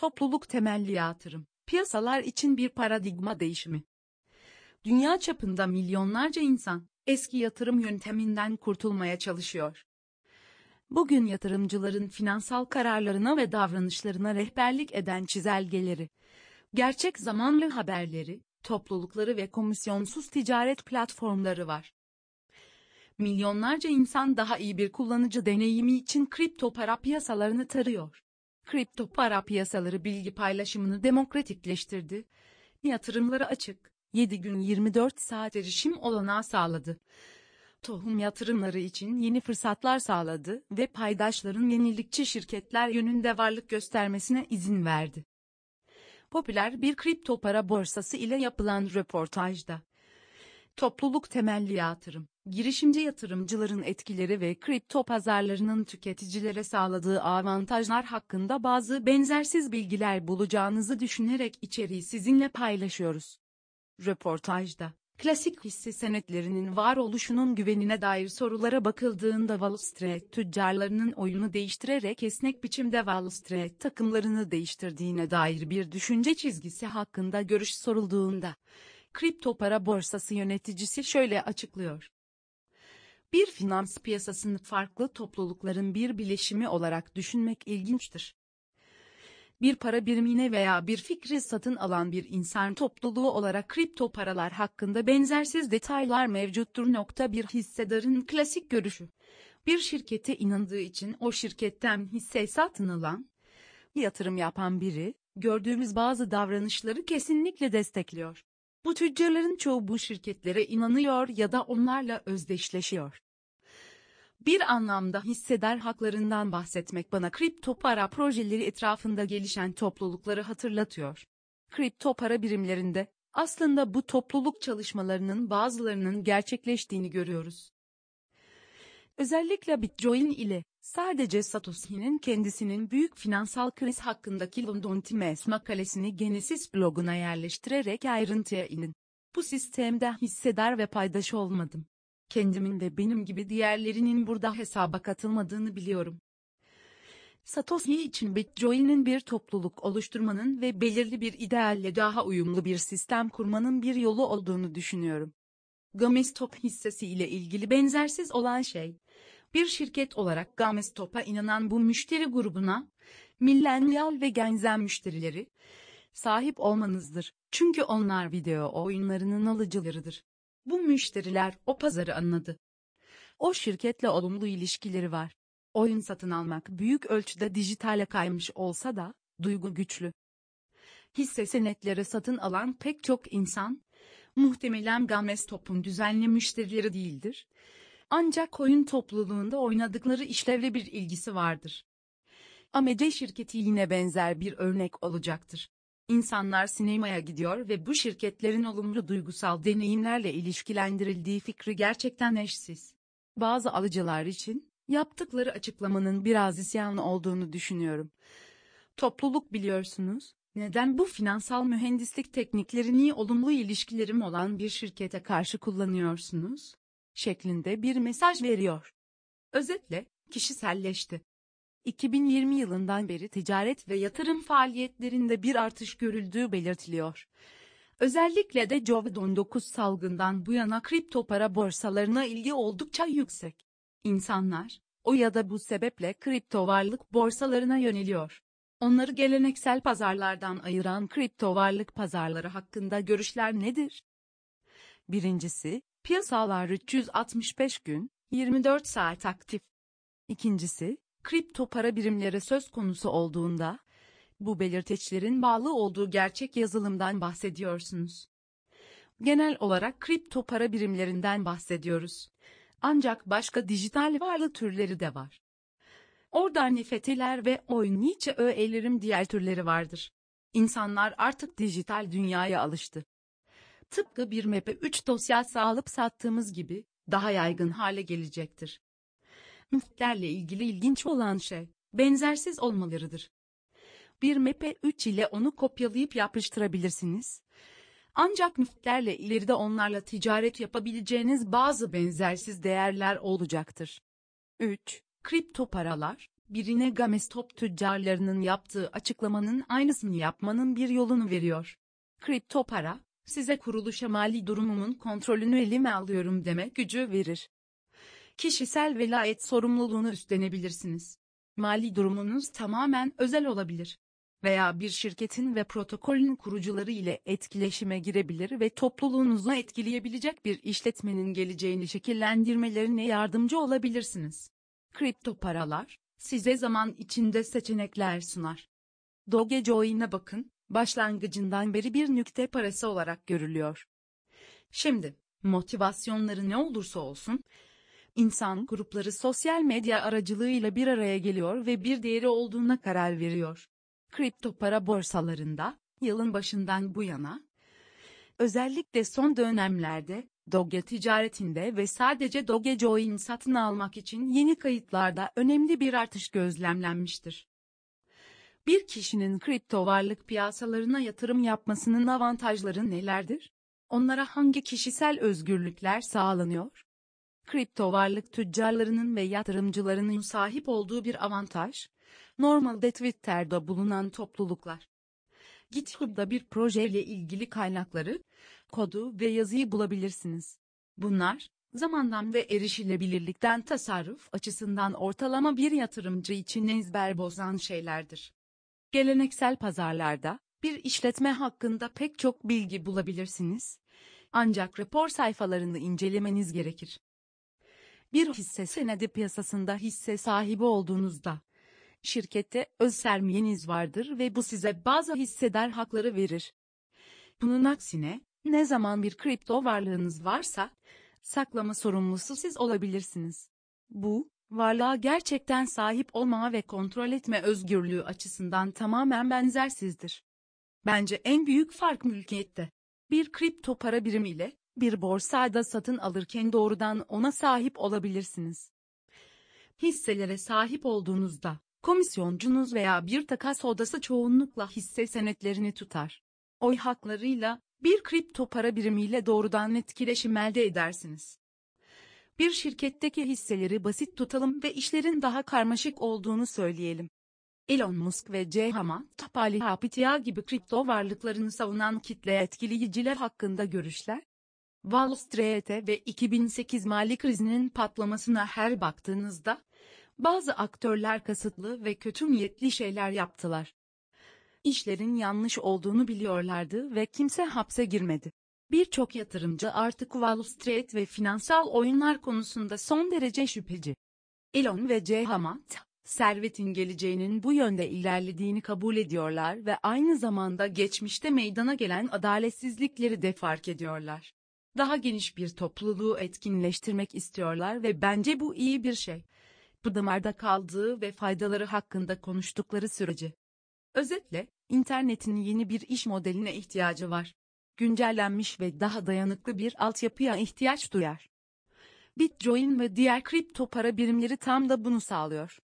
Topluluk temelli yatırım, piyasalar için bir paradigma değişimi. Dünya çapında milyonlarca insan eski yatırım yönteminden kurtulmaya çalışıyor. Bugün yatırımcıların finansal kararlarına ve davranışlarına rehberlik eden çizelgeleri, gerçek zamanlı haberleri, toplulukları ve komisyonsuz ticaret platformları var. Milyonlarca insan daha iyi bir kullanıcı deneyimi için kripto para piyasalarını tarıyor kripto para piyasaları bilgi paylaşımını demokratikleştirdi. Yatırımları açık, 7 gün 24 saat erişim olanağı sağladı. Tohum yatırımları için yeni fırsatlar sağladı ve paydaşların yenilikçi şirketler yönünde varlık göstermesine izin verdi. Popüler bir kripto para borsası ile yapılan röportajda Topluluk temelli yatırım, girişimci yatırımcıların etkileri ve kripto pazarlarının tüketicilere sağladığı avantajlar hakkında bazı benzersiz bilgiler bulacağınızı düşünerek içeriği sizinle paylaşıyoruz. Röportajda, klasik hisse senetlerinin varoluşunun güvenine dair sorulara bakıldığında Wall Street tüccarlarının oyunu değiştirerek esnek biçimde Wall Street takımlarını değiştirdiğine dair bir düşünce çizgisi hakkında görüş sorulduğunda, Kripto para borsası yöneticisi şöyle açıklıyor. Bir finans piyasasını farklı toplulukların bir bileşimi olarak düşünmek ilginçtir. Bir para birimine veya bir fikri satın alan bir insan topluluğu olarak kripto paralar hakkında benzersiz detaylar mevcuttur. Nokta bir hissedarın klasik görüşü. Bir şirkete inandığı için o şirketten hisse satın alan, yatırım yapan biri, gördüğümüz bazı davranışları kesinlikle destekliyor. Bu tüccarların çoğu bu şirketlere inanıyor ya da onlarla özdeşleşiyor. Bir anlamda hisseder haklarından bahsetmek bana kripto para projeleri etrafında gelişen toplulukları hatırlatıyor. Kripto para birimlerinde aslında bu topluluk çalışmalarının bazılarının gerçekleştiğini görüyoruz. Özellikle Bitcoin ile Sadece Satoshi'nin kendisinin büyük finansal kriz hakkındaki London Times makalesini Genesis bloguna yerleştirerek ayrıntıya inin. Bu sistemde hissedar ve paydaş olmadım. Kendimin ve benim gibi diğerlerinin burada hesaba katılmadığını biliyorum. Satoshi için Bitcoin'in bir topluluk oluşturmanın ve belirli bir idealle daha uyumlu bir sistem kurmanın bir yolu olduğunu düşünüyorum. GameStop hissesi ile ilgili benzersiz olan şey, bir şirket olarak GameStop'a inanan bu müşteri grubuna, millennial ve genzen müşterileri, sahip olmanızdır. Çünkü onlar video oyunlarının alıcılarıdır. Bu müşteriler o pazarı anladı. O şirketle olumlu ilişkileri var. Oyun satın almak büyük ölçüde dijitale kaymış olsa da, duygu güçlü. Hisse senetleri satın alan pek çok insan, muhtemelen GameStop'un düzenli müşterileri değildir ancak oyun topluluğunda oynadıkları işlevle bir ilgisi vardır. AMC şirketi yine benzer bir örnek olacaktır. İnsanlar sinemaya gidiyor ve bu şirketlerin olumlu duygusal deneyimlerle ilişkilendirildiği fikri gerçekten eşsiz. Bazı alıcılar için yaptıkları açıklamanın biraz isyan olduğunu düşünüyorum. Topluluk biliyorsunuz, neden bu finansal mühendislik tekniklerini olumlu ilişkilerim olan bir şirkete karşı kullanıyorsunuz? şeklinde bir mesaj veriyor. Özetle, kişiselleşti. 2020 yılından beri ticaret ve yatırım faaliyetlerinde bir artış görüldüğü belirtiliyor. Özellikle de COVID-19 salgından bu yana kripto para borsalarına ilgi oldukça yüksek. İnsanlar, o ya da bu sebeple kripto varlık borsalarına yöneliyor. Onları geleneksel pazarlardan ayıran kripto varlık pazarları hakkında görüşler nedir? Birincisi, Piyasalar 365 gün, 24 saat aktif. İkincisi, kripto para birimleri söz konusu olduğunda, bu belirteçlerin bağlı olduğu gerçek yazılımdan bahsediyorsunuz. Genel olarak kripto para birimlerinden bahsediyoruz. Ancak başka dijital varlık türleri de var. Oradan nifetiler ve oyun oyniçe öğelerim diğer türleri vardır. İnsanlar artık dijital dünyaya alıştı tıpkı bir map'e 3 dosya sağlıp sattığımız gibi, daha yaygın hale gelecektir. Müftlerle ilgili ilginç olan şey, benzersiz olmalarıdır. Bir map'e 3 ile onu kopyalayıp yapıştırabilirsiniz. Ancak müftlerle ileride onlarla ticaret yapabileceğiniz bazı benzersiz değerler olacaktır. 3. Kripto paralar, birine GameStop tüccarlarının yaptığı açıklamanın aynısını yapmanın bir yolunu veriyor. Kripto para, size kuruluşa mali durumumun kontrolünü elime alıyorum deme gücü verir. Kişisel velayet sorumluluğunu üstlenebilirsiniz. Mali durumunuz tamamen özel olabilir veya bir şirketin ve protokolün kurucuları ile etkileşime girebilir ve topluluğunuzu etkileyebilecek bir işletmenin geleceğini şekillendirmelerine yardımcı olabilirsiniz. Kripto paralar size zaman içinde seçenekler sunar. Dogecoin'e bakın, başlangıcından beri bir nükte parası olarak görülüyor. Şimdi, motivasyonları ne olursa olsun, insan grupları sosyal medya aracılığıyla bir araya geliyor ve bir değeri olduğuna karar veriyor. Kripto para borsalarında, yılın başından bu yana, özellikle son dönemlerde, Doge ticaretinde ve sadece Doge Dogecoin satın almak için yeni kayıtlarda önemli bir artış gözlemlenmiştir bir kişinin kripto varlık piyasalarına yatırım yapmasının avantajları nelerdir? Onlara hangi kişisel özgürlükler sağlanıyor? Kripto varlık tüccarlarının ve yatırımcılarının sahip olduğu bir avantaj, normalde Twitter'da bulunan topluluklar. GitHub'da bir projeyle ilgili kaynakları, kodu ve yazıyı bulabilirsiniz. Bunlar, zamandan ve erişilebilirlikten tasarruf açısından ortalama bir yatırımcı için ezber bozan şeylerdir. Geleneksel pazarlarda bir işletme hakkında pek çok bilgi bulabilirsiniz. Ancak rapor sayfalarını incelemeniz gerekir. Bir hisse senedi piyasasında hisse sahibi olduğunuzda şirkette öz sermayeniz vardır ve bu size bazı hissedar hakları verir. Bunun aksine ne zaman bir kripto varlığınız varsa saklama sorumlusu siz olabilirsiniz. Bu, varlığa gerçekten sahip olma ve kontrol etme özgürlüğü açısından tamamen benzersizdir. Bence en büyük fark mülkiyette. Bir kripto para birimiyle, bir borsada satın alırken doğrudan ona sahip olabilirsiniz. Hisselere sahip olduğunuzda, komisyoncunuz veya bir takas odası çoğunlukla hisse senetlerini tutar. Oy haklarıyla, bir kripto para birimiyle doğrudan etkileşim elde edersiniz bir şirketteki hisseleri basit tutalım ve işlerin daha karmaşık olduğunu söyleyelim. Elon Musk ve Cehama Tapalihapitiya gibi kripto varlıklarını savunan kitle etkileyiciler hakkında görüşler. Wall Street'e ve 2008 mali krizinin patlamasına her baktığınızda, bazı aktörler kasıtlı ve kötü niyetli şeyler yaptılar. İşlerin yanlış olduğunu biliyorlardı ve kimse hapse girmedi. Birçok yatırımcı artık Wall Street ve finansal oyunlar konusunda son derece şüpheci. Elon ve C. Hammett, servetin geleceğinin bu yönde ilerlediğini kabul ediyorlar ve aynı zamanda geçmişte meydana gelen adaletsizlikleri de fark ediyorlar. Daha geniş bir topluluğu etkinleştirmek istiyorlar ve bence bu iyi bir şey. Bu damarda kaldığı ve faydaları hakkında konuştukları sürece. Özetle, internetin yeni bir iş modeline ihtiyacı var güncellenmiş ve daha dayanıklı bir altyapıya ihtiyaç duyar. Bitcoin ve diğer kripto para birimleri tam da bunu sağlıyor.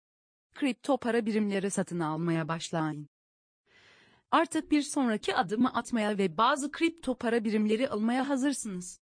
Kripto para birimleri satın almaya başlayın. Artık bir sonraki adımı atmaya ve bazı kripto para birimleri almaya hazırsınız.